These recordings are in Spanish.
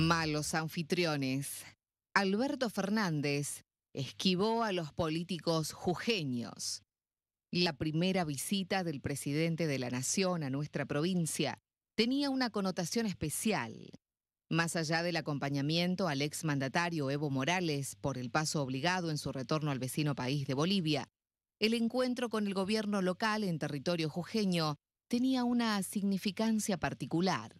Malos anfitriones. Alberto Fernández esquivó a los políticos jujeños. La primera visita del presidente de la Nación a nuestra provincia tenía una connotación especial. Más allá del acompañamiento al exmandatario Evo Morales por el paso obligado en su retorno al vecino país de Bolivia, el encuentro con el gobierno local en territorio jujeño tenía una significancia particular.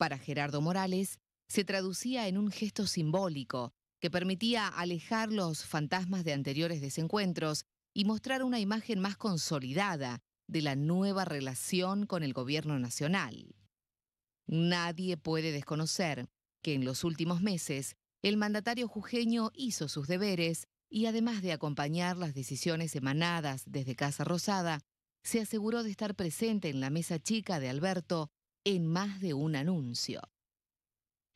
Para Gerardo Morales, se traducía en un gesto simbólico que permitía alejar los fantasmas de anteriores desencuentros y mostrar una imagen más consolidada de la nueva relación con el gobierno nacional. Nadie puede desconocer que en los últimos meses el mandatario jujeño hizo sus deberes y además de acompañar las decisiones emanadas desde Casa Rosada, se aseguró de estar presente en la mesa chica de Alberto en más de un anuncio.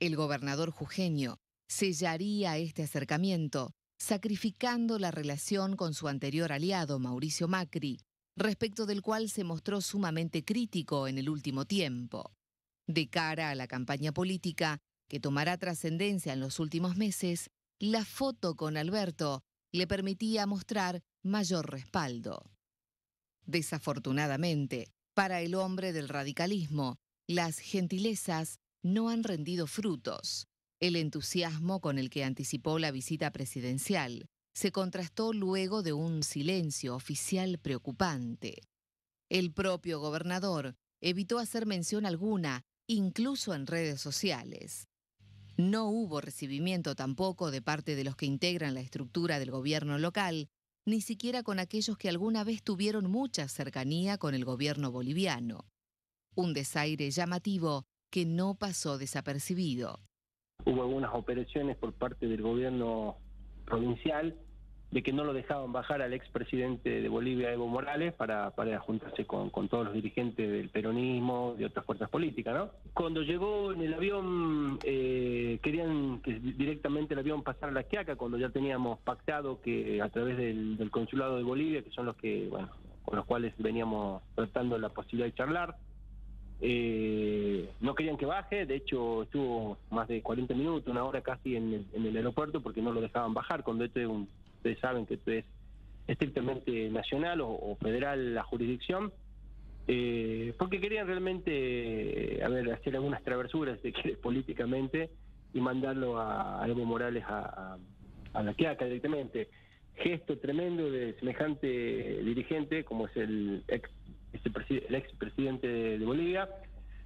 El gobernador jujeño sellaría este acercamiento, sacrificando la relación con su anterior aliado, Mauricio Macri, respecto del cual se mostró sumamente crítico en el último tiempo. De cara a la campaña política, que tomará trascendencia en los últimos meses, la foto con Alberto le permitía mostrar mayor respaldo. Desafortunadamente, para el hombre del radicalismo, las gentilezas no han rendido frutos. El entusiasmo con el que anticipó la visita presidencial se contrastó luego de un silencio oficial preocupante. El propio gobernador evitó hacer mención alguna, incluso en redes sociales. No hubo recibimiento tampoco de parte de los que integran la estructura del gobierno local, ni siquiera con aquellos que alguna vez tuvieron mucha cercanía con el gobierno boliviano. Un desaire llamativo que no pasó desapercibido. Hubo algunas operaciones por parte del gobierno provincial de que no lo dejaban bajar al expresidente de Bolivia, Evo Morales, para, para juntarse con, todos los dirigentes del peronismo, y otras fuerzas políticas, ¿no? Cuando llegó en el avión, eh, querían que directamente el avión pasara a la Quiaca, cuando ya teníamos pactado que a través del, del consulado de Bolivia, que son los que, bueno, con los cuales veníamos tratando la posibilidad de charlar, eh, no querían que baje, de hecho estuvo más de 40 minutos, una hora casi en el, aeropuerto porque no lo dejaban bajar, cuando esto es un, ustedes saben que esto es estrictamente nacional o, federal la jurisdicción, eh, porque querían realmente, a ver, hacer algunas traversuras políticamente y mandarlo a, Evo Morales a, la quiaca directamente. Gesto tremendo de semejante dirigente como es el ex el expresidente de Bolivia,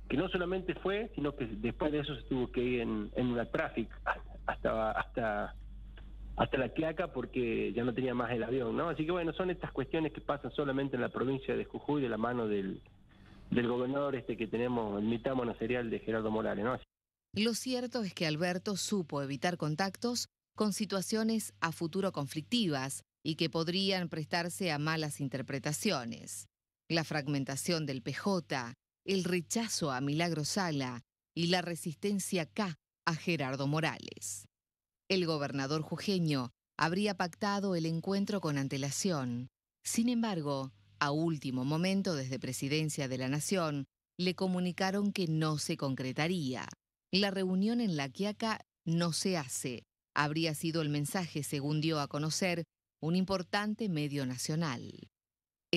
que no solamente fue, sino que después de eso se tuvo que ir en, en una tráfico hasta, hasta, hasta la Quiaca porque ya no tenía más el avión, ¿no? Así que bueno, son estas cuestiones que pasan solamente en la provincia de Jujuy de la mano del, gobernador este que tenemos, el mitad monasterial de Gerardo Morales, ¿no? Lo cierto es que Alberto supo evitar contactos con situaciones a futuro conflictivas y que podrían prestarse a malas interpretaciones la fragmentación del PJ, el rechazo a Milagro Sala y la resistencia K a Gerardo Morales. El gobernador jujeño habría pactado el encuentro con antelación. Sin embargo, a último momento desde Presidencia de la Nación, le comunicaron que no se concretaría. La reunión en La Quiaca no se hace. Habría sido el mensaje, según dio a conocer un importante medio nacional.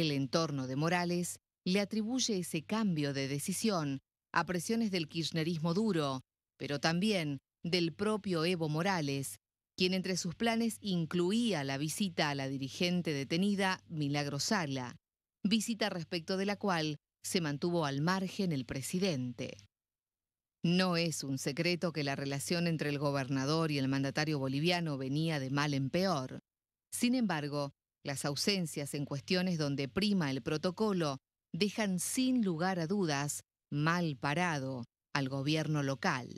El entorno de Morales le atribuye ese cambio de decisión a presiones del kirchnerismo duro, pero también del propio Evo Morales, quien entre sus planes incluía la visita a la dirigente detenida Milagro Sala, visita respecto de la cual se mantuvo al margen el presidente. No es un secreto que la relación entre el gobernador y el mandatario boliviano venía de mal en peor. Sin embargo, las ausencias en cuestiones donde prima el protocolo dejan sin lugar a dudas mal parado al gobierno local.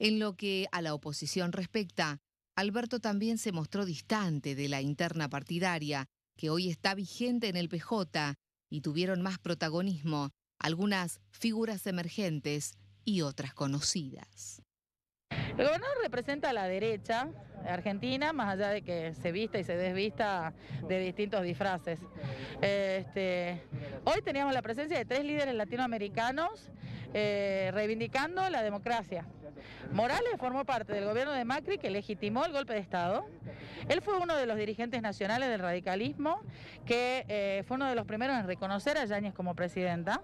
En lo que a la oposición respecta, Alberto también se mostró distante de la interna partidaria que hoy está vigente en el PJ y tuvieron más protagonismo algunas figuras emergentes y otras conocidas. El gobernador representa a la derecha argentina, más allá de que se vista y se desvista de distintos disfraces. Este, hoy teníamos la presencia de tres líderes latinoamericanos eh, reivindicando la democracia. Morales formó parte del gobierno de Macri que legitimó el golpe de Estado. Él fue uno de los dirigentes nacionales del radicalismo, que eh, fue uno de los primeros en reconocer a Yáñez como presidenta.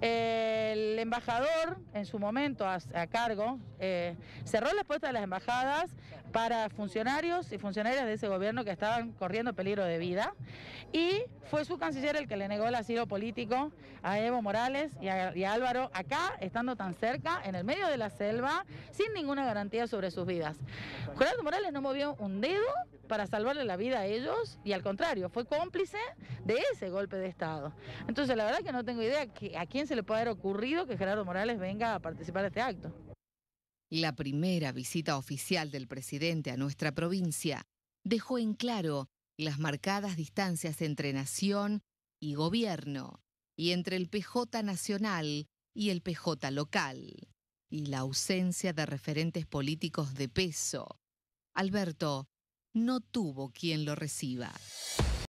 el embajador, en su momento a, cargo, eh, cerró las puertas de las embajadas para funcionarios y funcionarias de ese gobierno que estaban corriendo peligro de vida. Y fue su canciller el que le negó el asilo político a Evo Morales y a Álvaro acá, estando tan cerca, en el medio de la selva sin ninguna garantía sobre sus vidas. Gerardo Morales no movió un dedo para salvarle la vida a ellos y al contrario, fue cómplice de ese golpe de Estado. Entonces la verdad que no tengo idea a quién se le puede haber ocurrido que Gerardo Morales venga a participar de este acto. La primera visita oficial del presidente a nuestra provincia dejó en claro las marcadas distancias entre nación y gobierno y entre el PJ nacional y el PJ local y la ausencia de referentes políticos de peso. Alberto no tuvo quien lo reciba.